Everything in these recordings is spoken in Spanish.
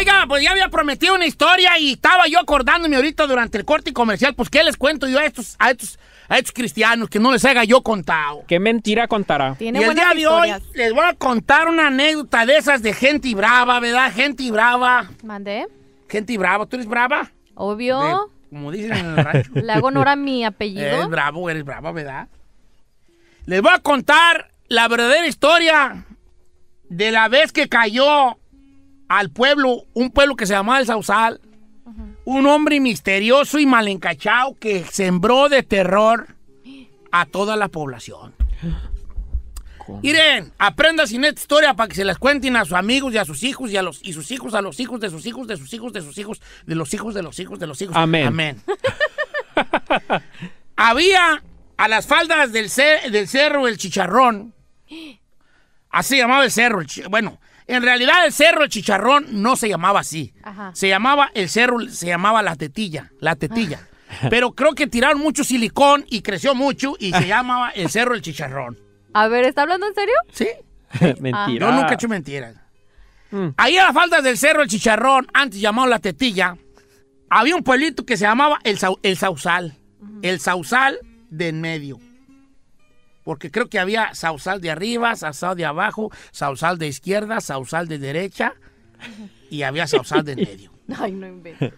Oiga, pues ya había prometido una historia y estaba yo acordándome ahorita durante el corte comercial, pues ¿qué les cuento yo a estos, a estos, a estos cristianos que no les haga yo contado? ¿Qué mentira contará? el día de hoy les voy a contar una anécdota de esas de gente brava, ¿verdad? Gente brava. ¿Mandé? Gente brava. ¿Tú eres brava? Obvio. como dicen en el rancho. Le hago honor a mi apellido. Eres bravo, eres bravo, ¿verdad? Les voy a contar la verdadera historia de la vez que cayó al pueblo, un pueblo que se llamaba El Sausal, un hombre misterioso y mal que sembró de terror a toda la población. Irene... Aprenda sin esta historia para que se las cuenten a sus amigos y a sus hijos y a los y sus hijos, a los hijos de sus hijos, de sus hijos, de sus hijos, de los hijos, de los hijos, de los hijos. Amén. Había a las faldas del, cerro el chicharrón. Así llamaba el cerro. bueno, en realidad el cerro, el chicharrón, no se llamaba así. Se llamaba, el cerro se llamaba la tetilla, la tetilla. Ah. Pero creo que tiraron mucho silicón y creció mucho y se llamaba el cerro el chicharrón. A ver, ¿está hablando en serio? Sí. mentira. Ah. Yo nunca he hecho mentiras. Mm. Ahí a las faldas del cerro el chicharrón, antes llamado la tetilla, había un pueblito que se llamaba el, el Sausal. El Sausal de en medio porque creo que había Sausal de arriba, Sausal de abajo, Sausal de izquierda, Sausal de derecha y había Sausal de en medio. Ay, no invento.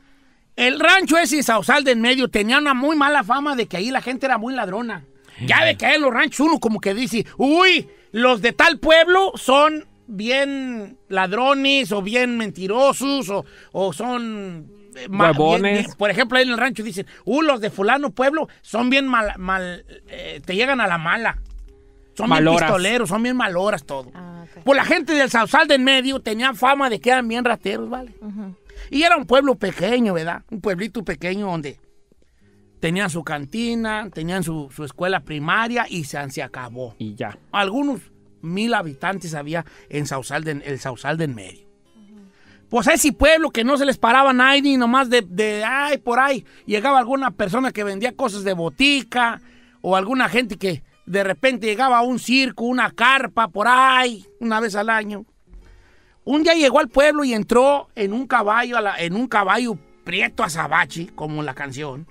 El rancho ese y Sausal de en medio tenía una muy mala fama de que ahí la gente era muy ladrona. Ya de que hay en los ranchos uno como que dice, uy, los de tal pueblo son bien ladrones o bien mentirosos o, o son eh, Huevones. por ejemplo, ahí en el rancho dicen, uh, los de fulano pueblo son bien mal, mal eh, te llegan a la mala. Son bien pistoleros, son bien maloras todo. Ah, pues la gente del Sausal del Medio tenía fama de que eran bien rateros, ¿vale? Y era un pueblo pequeño, ¿verdad? Un pueblito pequeño donde tenían su cantina, tenían su, escuela primaria y se, se acabó. Y ya. Algunos mil habitantes había en Sausal del, el Sausal del Medio. Pues ese pueblo que no se les paraba nadie, nomás de, de ay, por ahí. Llegaba alguna persona que vendía cosas de botica o alguna gente que de repente llegaba a un circo, una carpa, por ahí, una vez al año. Un día llegó al pueblo y entró en un caballo, en un caballo prieto sabachi como la canción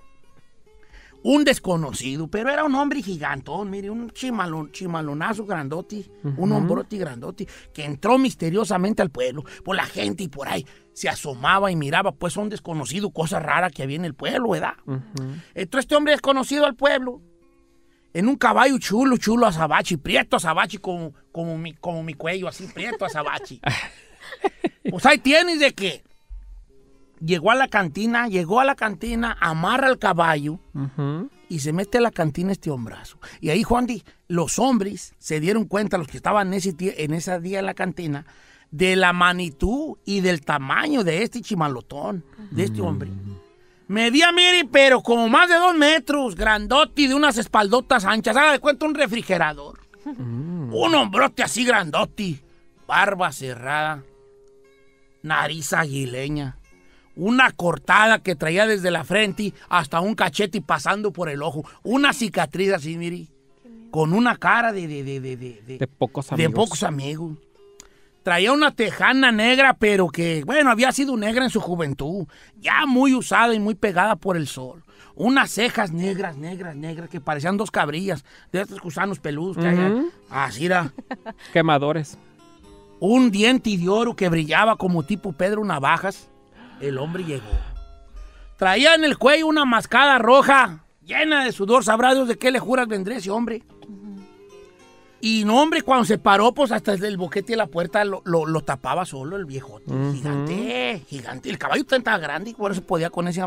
un desconocido, pero era un hombre gigantón, mire, un chimalonazo grandote, un hombrote grandote, que entró misteriosamente al pueblo, por la gente y por ahí se asomaba y miraba, pues son desconocido, cosas raras que había en el pueblo, ¿verdad? entonces Entró este hombre desconocido al pueblo, en un caballo chulo, chulo azabache, prieto azabache, como, como, mi, como mi cuello, así prieto azabache. pues ahí tienes de qué llegó a la cantina, llegó a la cantina, amarra el caballo y se mete a la cantina este hombrazo. Y ahí, Juan, Di, los hombres se dieron cuenta, los que estaban en ese, día, en la cantina, de la magnitud y del tamaño de este chimalotón, de este hombre. Mm. Medía, mire, pero como más de dos metros, grandote de unas espaldotas anchas. Haga de cuenta un refrigerador. Mm. Un hombrote así grandote, barba cerrada, nariz aguileña una cortada que traía desde la frente hasta un cachete y pasando por el ojo. Una cicatriz así, mire. Con una cara de... De, de, de, de, de pocos amigos. De pocos amigos. Traía una tejana negra, pero que, bueno, había sido negra en su juventud. Ya muy usada y muy pegada por el sol. Unas cejas negras, negras, negras, que parecían dos cabrillas de estos gusanos peludos Así ah, era. Quemadores. Un diente de oro que brillaba como tipo Pedro Navajas el hombre llegó. Traía en el cuello una mascada roja, llena de sudor. Sabrá Dios de qué le juras vendré ese hombre. Y no, hombre, cuando se paró, pues hasta el boquete de la puerta lo, tapaba solo el viejo Gigante, gigante. El caballo estaba grande y por eso podía con ese,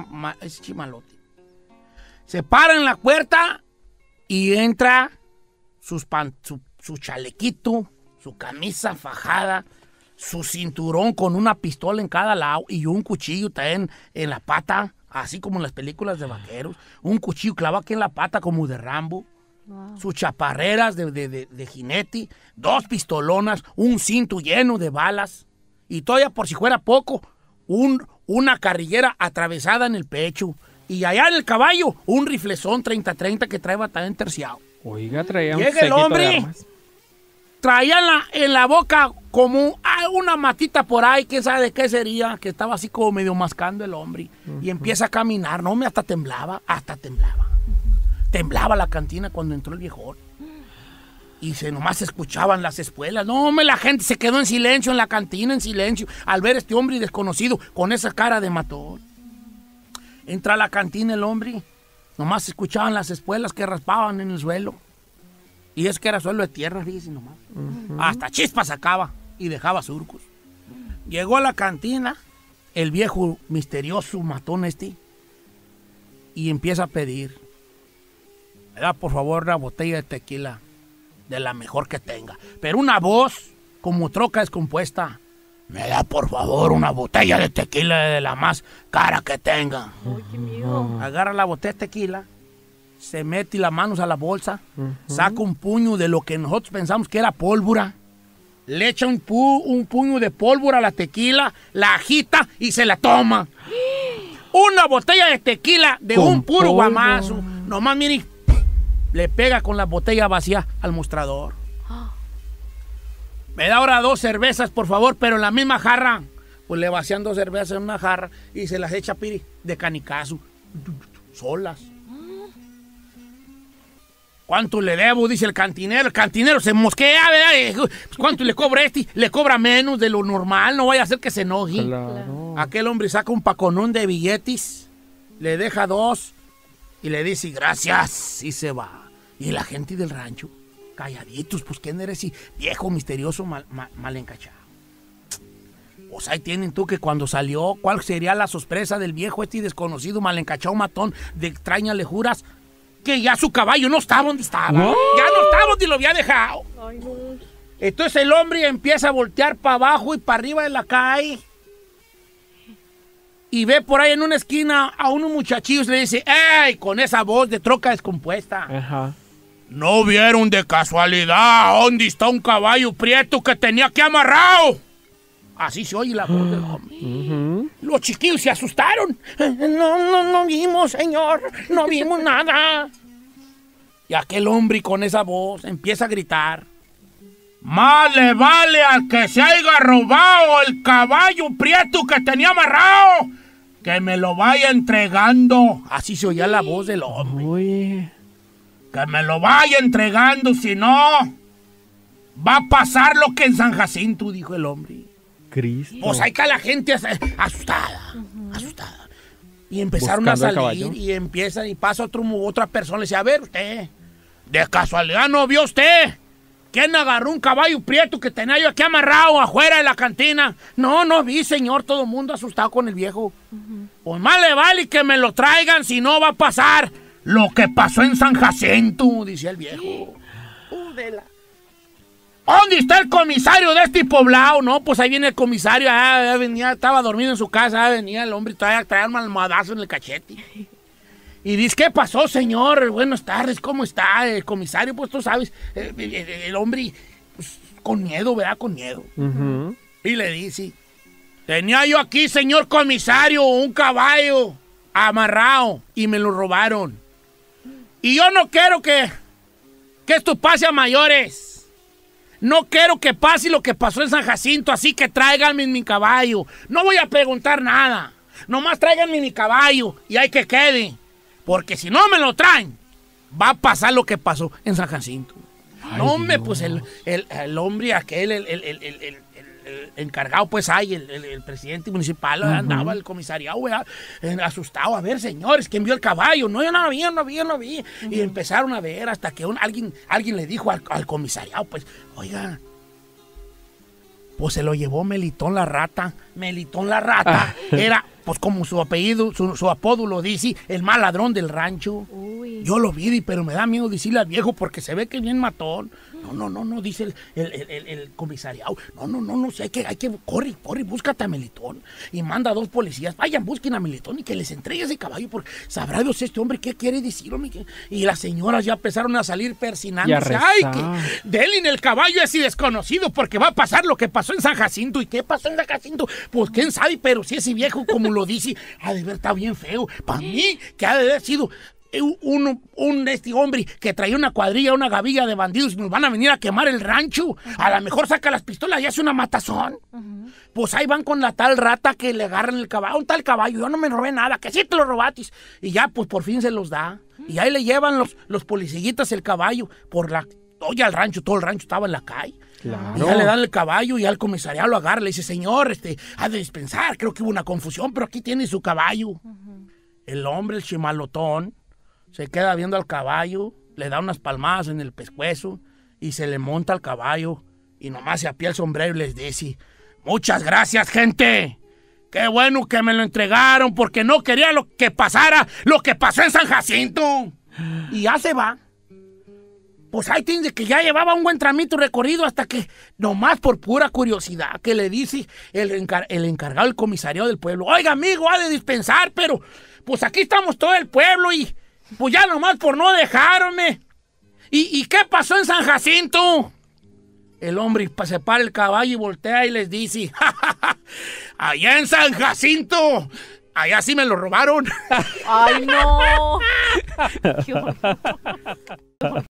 chimalote. Se para en la puerta y entra sus su, chalequito, su camisa fajada, su cinturón con una pistola en cada lado y un cuchillo también en la pata, así como en las películas de vaqueros. Un cuchillo clavado aquí en la pata como de Rambo. Sus chaparreras de, de, de, dos pistolonas, un cinto lleno de balas. Y todavía por si fuera poco, un, una carrillera atravesada en el pecho. Y allá en el caballo, un riflesón 30-30 que trae también terciado. Oiga, traía Llega el hombre, traía la, en la boca como una matita por ahí, quién sabe de qué sería, que estaba así como medio mascando el hombre y empieza a caminar, no, me hasta temblaba, hasta temblaba. Temblaba la cantina cuando entró el viejón. Y se nomás escuchaban las espuelas. No, me, la gente se quedó en silencio en la cantina, en silencio, al ver a este hombre desconocido con esa cara de matón. Entra a la cantina el hombre, nomás escuchaban las espuelas que raspaban en el suelo. Y es que era suelo de tierra, fíjense nomás. Hasta chispas sacaba y dejaba surcos. Llegó a la cantina el viejo misterioso matón este y empieza a pedir. Me da por favor una botella de tequila de la mejor que tenga. Pero una voz como troca descompuesta. Me da por favor una botella de tequila de la más cara que tenga. Agarra la botella de tequila, se mete las manos a la bolsa, saca un puño de lo que nosotros pensamos que era pólvora le echa un, puño de pólvora a la tequila, la agita y se la toma. Una botella de tequila de un puro guamazo. Nomás, mire, le pega con la botella vacía al mostrador. Me da ahora dos cervezas, por favor, pero en la misma jarra. Pues le vacían dos cervezas en una jarra y se las echa, Piri, de canicazo, solas. ¿Cuánto le debo? Dice el cantinero. El cantinero se mosquea, ¿verdad? Pues, ¿Cuánto le cobra este? Le cobra menos de lo normal, no vaya a hacer que se enoje. Aquel hombre saca un paconón de billetes, le deja dos y le dice gracias y se va. Y la gente del rancho, calladitos, pues ¿quién eres? Y viejo misterioso mal, mal, encachado. Pues ahí tienen tú que cuando salió, ¿cuál sería la sorpresa del viejo este desconocido mal encachado matón de extraña lejuras? juras? que ya su caballo no estaba donde estaba. Ya no estaba donde lo había dejado. Entonces el hombre empieza a voltear para abajo y para arriba de la calle. Y ve por ahí en una esquina a unos muchachillos y le dice, ay Con esa voz de troca descompuesta. ¿No vieron de casualidad dónde está un caballo prieto que tenía que amarrado? Así se oye la voz del ah. hombre. Los chiquillos se asustaron. No, no, no vimos, señor. No vimos nada. Y aquel hombre con esa voz empieza a gritar. Más le vale al que se haya robado el caballo prieto que tenía amarrado. Que me lo vaya entregando. Así se oía la voz del hombre. Que me lo vaya entregando, si no, va a pasar lo que en San Jacinto, dijo el hombre. Cristo. Pues hay que la gente asustada, asustada. Y empezaron a salir y empiezan y pasa otro, otra persona y dice, a ver usted, de casualidad no vio usted. ¿Quién agarró un caballo prieto que tenía yo aquí amarrado afuera de la cantina? No, no vi, señor, todo el mundo asustado con el viejo. Pues más le vale que me lo traigan, si no va a pasar lo que pasó en San Jacinto, dice el viejo. ¿Dónde está el comisario de este poblado? No, pues ahí viene el comisario. Ah, ah, venía, estaba dormido en su casa. Ah, venía el hombre y traía, un almohadazo en el cachete. Y dice, ¿qué pasó, señor? Buenas tardes, ¿cómo está? El comisario, pues tú sabes, eh, eh, eh, el, hombre pues, con miedo, ¿verdad? Con miedo. Y le dice, tenía yo aquí, señor comisario, un caballo amarrado y me lo robaron. Y yo no quiero que, que esto pase a mayores. No quiero que pase lo que pasó en San Jacinto, así que tráiganme mi caballo. No voy a preguntar nada. Nomás tráiganme mi caballo y hay que quede. Porque si no me lo traen, va a pasar lo que pasó en San Jacinto. no, me pues el, el, hombre aquel, el, el el, encargado, pues ahí, el, presidente municipal, andaba el comisariado, asustado, a ver, señores, ¿quién vio el caballo? No, yo no vi, no vi, no vi. Y empezaron a ver hasta que alguien, alguien le dijo al, comisariado, pues, oiga, pues se lo llevó Melitón la rata. Melitón la rata ah. era, pues como su apellido, su, apodo lo dice, el mal ladrón del rancho. Yo lo vi, pero me da miedo decirle al viejo porque se ve que bien matón. No, no, no, no, dice el, comisariado. No, no, no, no, hay que, hay que, corre, corre, búscate a Melitón. Y manda a dos policías, vayan, busquen a Melitón y que les entregue ese caballo, porque sabrá Dios este hombre qué quiere decir, hombre. Y las señoras ya empezaron a salir persinándose. Ay, que Delin el caballo es desconocido, porque va a pasar lo que pasó en San Jacinto. ¿Y qué pasó en San Jacinto? Pues quién sabe, pero si ese viejo, como lo dice, ha de ver, está bien feo. Para mí, que ha de haber sido un, este hombre que traía una cuadrilla, una gavilla de bandidos nos van a venir a quemar el rancho. A lo mejor saca las pistolas y hace una matazón. Pues ahí van con la tal rata que le agarran el caballo, un tal caballo, yo no me robé nada, que sí te lo robatis. Y ya, pues por fin se los da. Y ahí le llevan los, los policillitas el caballo por la oye al rancho, todo el rancho estaba en la calle. Y ya le dan el caballo y al comisariado lo agarra, le dice, señor, este, ha de dispensar, creo que hubo una confusión, pero aquí tiene su caballo. El hombre, el chimalotón, se queda viendo al caballo, le da unas palmadas en el pescuezo y se le monta al caballo y nomás se apía el sombrero y les dice, muchas gracias gente, qué bueno que me lo entregaron porque no quería lo que pasara, lo que pasó en San Jacinto. Y ya se va. Pues ahí tiene que ya llevaba un buen tramito recorrido hasta que, nomás por pura curiosidad, que le dice el, el encargado del comisario del pueblo, oiga amigo, ha de dispensar, pero pues aquí estamos todo el pueblo y pues ya nomás por no dejarme. ¿Y, qué pasó en San Jacinto? El hombre se para el caballo y voltea y les dice, allá en San Jacinto, allá sí me lo robaron. ¡Ay, no!